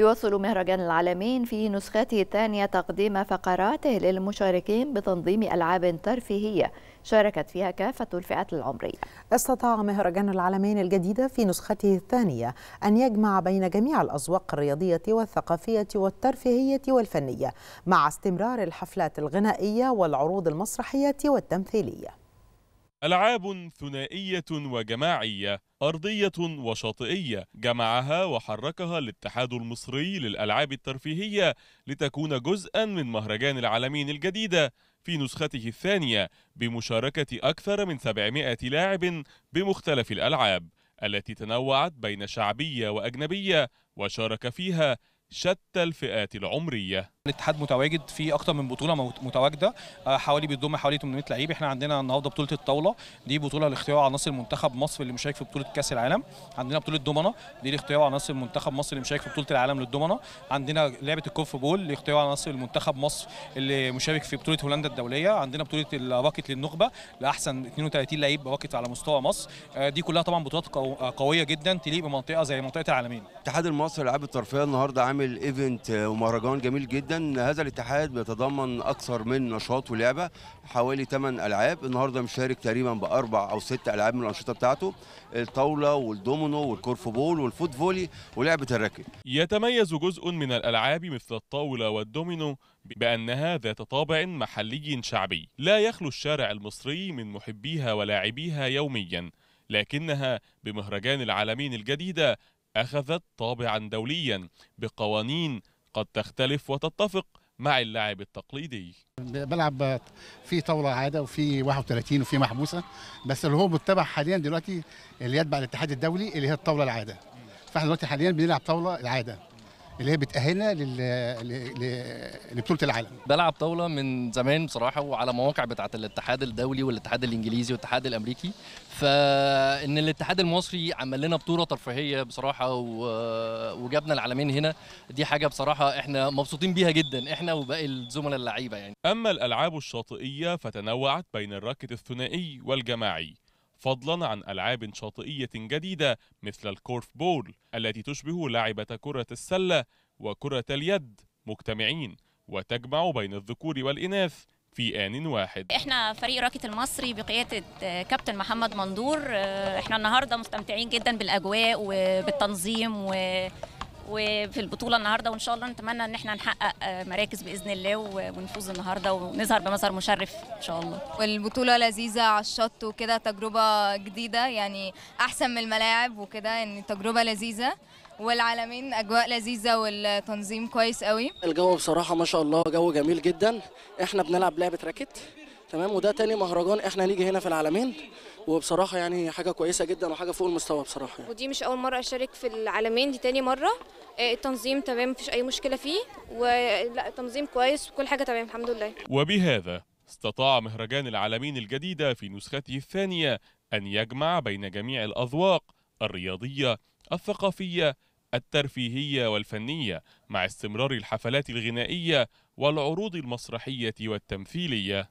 يواصل مهرجان العالمين في نسخته الثانية تقديم فقراته للمشاركين بتنظيم ألعاب ترفيهية شاركت فيها كافة الفئات العمرية استطاع مهرجان العالمين الجديدة في نسخته الثانية أن يجمع بين جميع الأذواق الرياضية والثقافية والترفيهية والفنية مع استمرار الحفلات الغنائية والعروض المسرحية والتمثيلية ألعاب ثنائية وجماعية أرضية وشاطئية جمعها وحركها الاتحاد المصري للألعاب الترفيهية لتكون جزءا من مهرجان العالمين الجديدة في نسخته الثانية بمشاركة أكثر من 700 لاعب بمختلف الألعاب التي تنوعت بين شعبية وأجنبية وشارك فيها شتى الفئات العمرية الاتحاد متواجد في اكتر من بطوله متواجده آه، حوالي بتضم حوالي 800 لعيب احنا عندنا النهارده بطوله الطاوله دي بطوله لاختيار عناصر منتخب مصر اللي مشارك في بطوله كاس العالم عندنا بطوله الدومنه دي لاختيار عناصر منتخب مصر اللي مشارك في بطوله العالم للدومنه عندنا لعبه الكوف بول لاختيار عناصر المنتخب مصر اللي مشارك في بطوله هولندا الدوليه عندنا بطوله الراكت للنخبه لاحسن 32 لعيب راكت على مستوى مصر آه، دي كلها طبعا بطولات آه، قويه جدا تليق بمنطقه زي منطقه العالمين الاتحاد المصري للالعاب الترفيهيه النهارده عامل ايفنت ومهرجان جميل جدا هذا الاتحاد بيتضمن اكثر من نشاط ولعبه حوالي 8 العاب النهارده مشارك تقريبا باربع او ست العاب من الانشطه بتاعته الطاوله والدومينو والكورف بول والفوت فولي ولعبه الركل يتميز جزء من الالعاب مثل الطاوله والدومينو بأنها ذات طابع محلي شعبي لا يخلو الشارع المصري من محبيها ولاعبيها يوميا لكنها بمهرجان العالمين الجديدة أخذت طابعا دوليا بقوانين قد تختلف وتتفق مع اللاعب التقليدي بلعب في طاوله عاده وفي 31 وفي محبوسه بس اللي هو متبع حاليا دلوقتي اللي يتبع الاتحاد الدولي اللي هي الطاوله العاده فاحنا دلوقتي حاليا بنلعب طاوله العاده اللي هي بتأهلنا لبطولة العالم بلعب طاولة من زمان بصراحة وعلى مواقع بتاعة الاتحاد الدولي والاتحاد الإنجليزي والاتحاد الأمريكي فإن الاتحاد المصري عمل لنا بطولة ترفيهية بصراحة وجابنا العالمين هنا دي حاجة بصراحة احنا مبسوطين بيها جدا احنا وباقي الزملاء اللعيبة يعني أما الألعاب الشاطئية فتنوعت بين الراكت الثنائي والجماعي فضلا عن ألعاب شاطئية جديدة مثل الكورف بول التي تشبه لعبة كرة السلة وكرة اليد مجتمعين وتجمع بين الذكور والإناث في آن واحد احنا فريق راكت المصري بقيادة آه، كابتن محمد مندور آه، احنا النهاردة مستمتعين جدا بالأجواء وبالتنظيم و وفي البطوله النهارده وان شاء الله نتمنى ان احنا نحقق آه، مراكز باذن الله ونفوز النهارده ونظهر بمظهر مشرف ان شاء الله. والبطوله لذيذه على الشط وكده تجربه جديده يعني احسن من الملاعب وكده يعني تجربه لذيذه والعالمين اجواء لذيذه والتنظيم كويس قوي. الجو بصراحه ما شاء الله جو جميل جدا احنا بنلعب لعبه راكت تمام وده تاني مهرجان احنا نيجي هنا في العالمين وبصراحه يعني حاجه كويسه جدا وحاجه فوق المستوى بصراحه يعني. ودي مش اول مره اشارك في العالمين دي تاني مره آه، التنظيم تمام مفيش اي مشكله فيه ولا التنظيم كويس وكل حاجه تمام الحمد لله وبهذا استطاع مهرجان العالمين الجديده في نسخته الثانيه ان يجمع بين جميع الاذواق الرياضيه الثقافيه الترفيهيه والفنيه مع استمرار الحفلات الغنائيه والعروض المسرحيه والتمثيليه